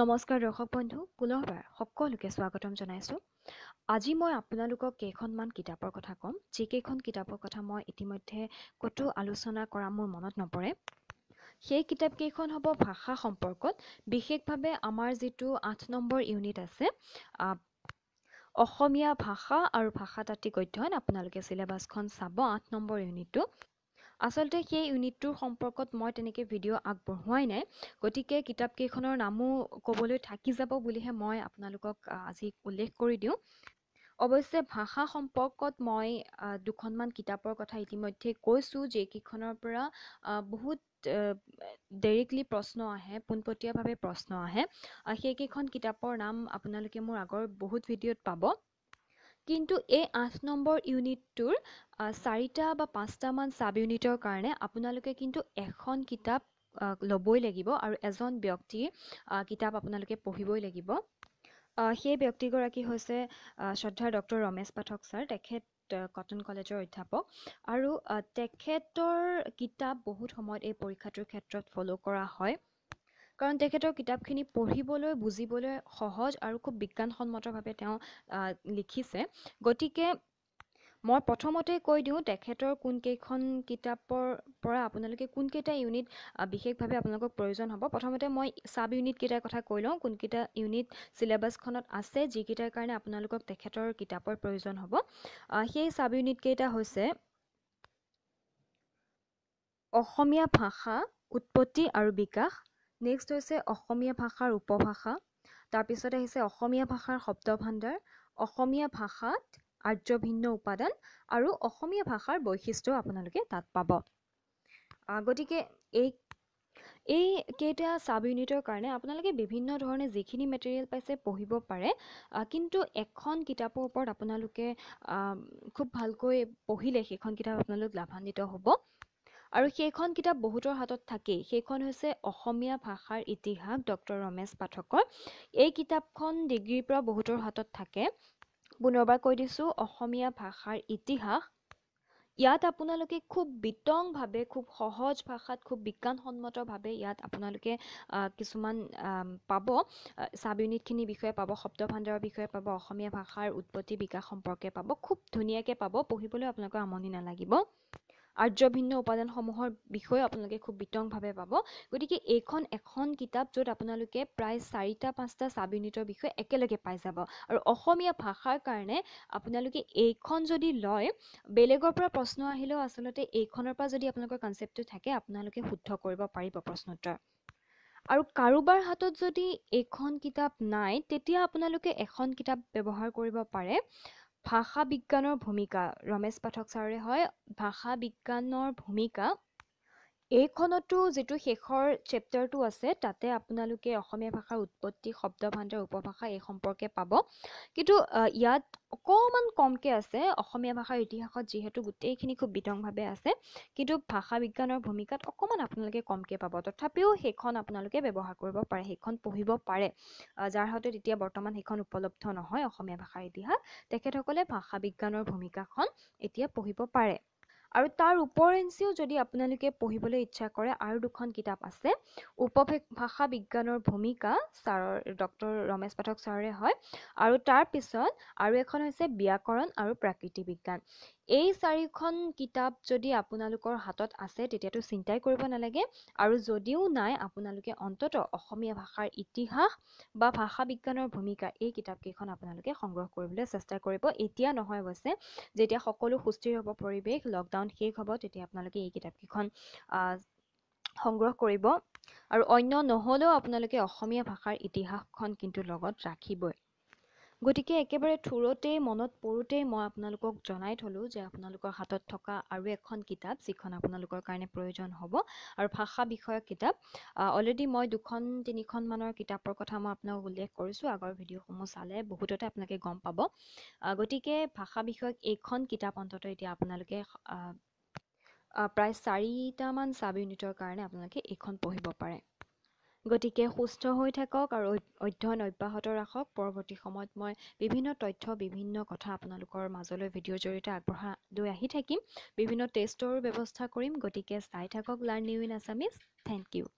নমস্কাৰ দৰ্শক বন্ধু পুনৰবাৰ সকলোকে স্বাগতম জনাইছোঁ আজি মই আপোনালোকক কেইখনমান কিতাপৰ কথা ক'ম যিকেইখন কিতাপৰ কথা মই ইতিমধ্যে ক'তো আলোচনা কৰা মোৰ মনত নপৰে সেই কিতাপকেইখন হ'ব ভাষা সম্পৰ্কত বিশেষভাৱে আমাৰ যিটো আঠ নম্বৰ ইউনিট আছে অসমীয়া ভাষা আৰু ভাষাতাত্বিক অধ্যয়ন আপোনালোকে চিলেবাছখন চাব আঠ নম্বৰ ইউনিটটো আচলতে সেই ইউনিটটোৰ সম্পৰ্কত মই তেনেকৈ ভিডিঅ' আগবঢ়োৱাই নাই গতিকে কিতাপকেইখনৰ নামো ক'বলৈ থাকি যাব বুলিহে মই আপোনালোকক আজি উল্লেখ কৰি দিওঁ অৱশ্যে ভাষা সম্পৰ্কত মই দুখনমান কিতাপৰ কথা ইতিমধ্যে কৈছোঁ যিকেইখনৰ পৰা বহুত ডাইৰেক্টলি প্ৰশ্ন আহে পোনপটীয়াভাৱে প্ৰশ্ন আহে সেইকেইখন কিতাপৰ নাম আপোনালোকে মোৰ আগৰ বহুত ভিডিঅ'ত পাব কিন্তু এই আঠ নম্বৰ ইউনিটটোৰ চাৰিটা বা পাঁচটামান চাব ইউনিটৰ কাৰণে আপোনালোকে কিন্তু এখন কিতাপ ল'বই লাগিব আৰু এজন ব্যক্তিৰ কিতাপ আপোনালোকে পঢ়িবই লাগিব সেই ব্যক্তিগৰাকী হৈছে শ্ৰদ্ধাৰ ডক্টৰ ৰমেশ পাঠক ছাৰ তেখেত কটন কলেজৰ অধ্যাপক আৰু তেখেতৰ কিতাপ বহুত সময়ত এই পৰীক্ষাটোৰ ক্ষেত্ৰত ফ'ল' কৰা হয় কাৰণ তেখেতৰ কিতাপখিনি পঢ়িবলৈ বুজিবলৈ সহজ আৰু খুব বিজ্ঞানসন্মতভাৱে তেওঁ লিখিছে গতিকে মই প্ৰথমতেই কৈ দিওঁ তেখেতৰ কোনকেইখন কিতাপৰ পৰা আপোনালোকে কোনকেইটা ইউনিট বিশেষভাৱে আপোনালোকক প্ৰয়োজন হ'ব প্ৰথমতে মই ছাব ইউনিটকেইটাৰ কথা কৈ লওঁ কোনকেইটা ইউনিট চিলেবাছখনত আছে যিকেইটাৰ কাৰণে আপোনালোকক তেখেতৰ কিতাপৰ প্ৰয়োজন হ'ব সেই চাব ইউনিটকেইটা হৈছে অসমীয়া ভাষা উৎপত্তি আৰু বিকাশ নেক্সট হৈছে অসমীয়া ভাষাৰ উপভাষা তাৰপিছত আহিছে অসমীয়া ভাষাৰ শব্দভাণ্ডাৰ অসমীয়া ভাষাত আৰ্য ভিন্ন উপাদান আৰু অসমীয়া ভাষাৰ বৈশিষ্ট্য আপোনালোকে তাত পাব গতিকে এই এই কেইটা চাব ইউনিটৰ কাৰণে আপোনালোকে বিভিন্ন ধৰণে যিখিনি মেটেৰিয়েল পাইছে পঢ়িব পাৰে কিন্তু এখন কিতাপৰ ওপৰত আপোনালোকে খুব ভালকৈ পঢ়িলে সেইখন কিতাপ আপোনালোক লাভান্বিত হ'ব আৰু সেইখন কিতাপ বহুতৰ হাতত থাকেই সেইখন হৈছে অসমীয়া ভাষাৰ ইতিহাস ডক্টৰ ৰমেশ পাঠকৰ এই কিতাপখন ডিগ্ৰীৰ পৰা বহুতৰ হাতত থাকে পুনৰবাৰ কৈ দিছোঁ অসমীয়া ভাষাৰ ইতিহাস ইয়াত আপোনালোকে খুব বিতংভাৱে খুব সহজ ভাষাত খুব বিজ্ঞানসন্মতভাৱে ইয়াত আপোনালোকে কিছুমান পাব চাব ইউনিটখিনিৰ বিষয়ে পাব শব্দ ভাণ্ডাৰৰ বিষয়ে পাব অসমীয়া ভাষাৰ উৎপত্তি বিকাশ সম্পৰ্কে পাব খুব ধুনীয়াকৈ পাব পঢ়িবলৈ আপোনালোকৰ আমনি নালাগিব আৰ্য ভিন্ন উপাদানসমূহৰ বিষয়ে আপোনালোকে খুব বিতংভাৱে পাব গতিকে এইখন এখন কিতাপ য'ত আপোনালোকে প্ৰায় চাৰিটা পাঁচটা চাব ইউনিটৰ বিষয়ে একেলগে পাই যাব আৰু অসমীয়া ভাষাৰ কাৰণে আপোনালোকে এইখন যদি লয় বেলেগৰ পৰা প্ৰশ্ন আহিলেও আচলতে এইখনৰ পৰা যদি আপোনালোকৰ কনচেপ্টটো থাকে আপোনালোকে শুদ্ধ কৰিব পাৰিব প্ৰশ্নোত্তৰ আৰু কাৰোবাৰ হাতত যদি এইখন কিতাপ নাই তেতিয়া আপোনালোকে এখন কিতাপ ব্যৱহাৰ কৰিব পাৰে ভাষা বিজ্ঞানৰ ভূমিকা ৰমেশ পাঠক ছাৰৰে হয় ভাষা বিজ্ঞানৰ ভূমিকা এইখনতো যিটো শেষৰ চেপ্টাৰটো আছে তাতে আপোনালোকে অসমীয়া ভাষাৰ উৎপত্তি শব্দ ভাণ্ডাৰ উপভাষা এই সম্পৰ্কে পাব কিন্তু ইয়াত অকণমান কমকে আছে অসমীয়া ভাষাৰ ইতিহাসত যিহেতু গোটেইখিনি খুব বিতংভাৱে আছে কিন্তু ভাষা বিজ্ঞানৰ ভূমিকাত অকণমান আপোনালোকে কমকে পাব তথাপিও সেইখন আপোনালোকে ব্যৱহাৰ কৰিব পাৰে সেইখন পঢ়িব পাৰে যাৰ হাতে তেতিয়া বৰ্তমান সেইখন উপলব্ধ নহয় অসমীয়া ভাষাৰ ইতিহাস তেখেতসকলে ভাষা বিজ্ঞানৰ ভূমিকাখন এতিয়া পঢ়িব পাৰে আৰু তাৰ ওপৰঞ্চিও যদি আপোনালোকে পঢ়িবলৈ ইচ্ছা কৰে আৰু দুখন কিতাপ আছে উপভেষ ভাষা বিজ্ঞানৰ ভূমিকা ছাৰৰ ডক্টৰ ৰমেশ পাঠক ছাৰৰে হয় আৰু তাৰপিছত আৰু এখন হৈছে ব্যাকৰণ আৰু প্ৰাকৃতিক বিজ্ঞান এই চাৰিখন কিতাপ যদি আপোনালোকৰ হাতত আছে তেতিয়াতো চিন্তাই কৰিব নালাগে আৰু যদিও নাই আপোনালোকে অন্ততঃ অসমীয়া ভাষাৰ ইতিহাস বা ভাষা বিজ্ঞানৰ ভূমিকা এই কিতাপকেইখন আপোনালোকে সংগ্ৰহ কৰিবলৈ চেষ্টা কৰিব এতিয়া নহয় অৱশ্যে যেতিয়া সকলো সুস্থিৰ হ'ব পৰিৱেশ লকডাউন শেষ হ'ব তেতিয়া আপোনালোকে এই কিতাপকেইখন সংগ্ৰহ কৰিব আৰু অন্য নহ'লেও আপোনালোকে অসমীয়া ভাষাৰ ইতিহাসখন কিন্তু লগত ৰাখিবই গতিকে একেবাৰে থোৰতেই মনত পৰোঁতেই মই আপোনালোকক জনাই থ'লোঁ যে আপোনালোকৰ হাতত থকা আৰু এখন কিতাপ যিখন আপোনালোকৰ কাৰণে প্ৰয়োজন হ'ব আৰু ভাষা বিষয়ক কিতাপ অলৰেডি মই দুখন তিনিখনমানৰ কিতাপৰ কথা মই আপোনালোকক উল্লেখ কৰিছোঁ আগৰ ভিডিঅ'সমূহ চালে বহুততে আপোনালোকে গম পাব গতিকে ভাষা বিষয়ক এইখন কিতাপ অন্ততঃ এতিয়া আপোনালোকে প্ৰায় চাৰিটামান ছাব ইউনিটৰ কাৰণে আপোনালোকে এইখন পঢ়িব পাৰে গতিকে সুস্থ হৈ থাকক আৰু অধ্যয়ন অব্যাহত ৰাখক পৰৱৰ্তী সময়ত মই বিভিন্ন তথ্য বিভিন্ন কথা আপোনালোকৰ মাজলৈ ভিডিঅ'ৰ জৰিয়তে আগবঢ়া লৈ আহি থাকিম বিভিন্ন টেষ্টৰো ব্যৱস্থা কৰিম গতিকে চাই থাকক learning in Assamese thank U